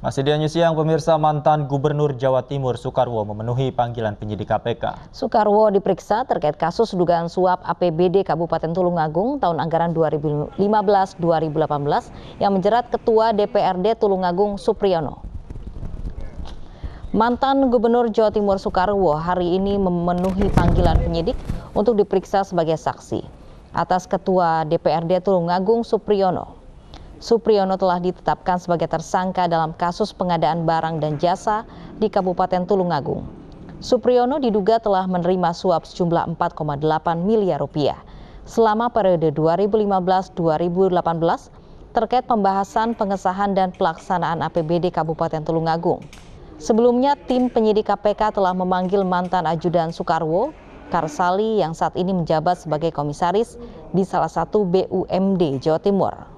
Masih di News yang pemirsa mantan Gubernur Jawa Timur Soekarwo memenuhi panggilan penyidik KPK. Soekarwo diperiksa terkait kasus dugaan suap APBD Kabupaten Tulungagung tahun anggaran 2015-2018 yang menjerat Ketua DPRD Tulungagung Supriyono. Mantan Gubernur Jawa Timur Soekarwo hari ini memenuhi panggilan penyidik untuk diperiksa sebagai saksi atas Ketua DPRD Tulungagung Supriyono. Supriyono telah ditetapkan sebagai tersangka dalam kasus pengadaan barang dan jasa di Kabupaten Tulungagung. Supriyono diduga telah menerima suap sejumlah 4,8 miliar rupiah selama periode 2015-2018 terkait pembahasan pengesahan dan pelaksanaan APBD Kabupaten Tulungagung. Sebelumnya, tim penyidik KPK telah memanggil mantan ajudan Soekarwo, Karsali yang saat ini menjabat sebagai komisaris di salah satu BUMD Jawa Timur.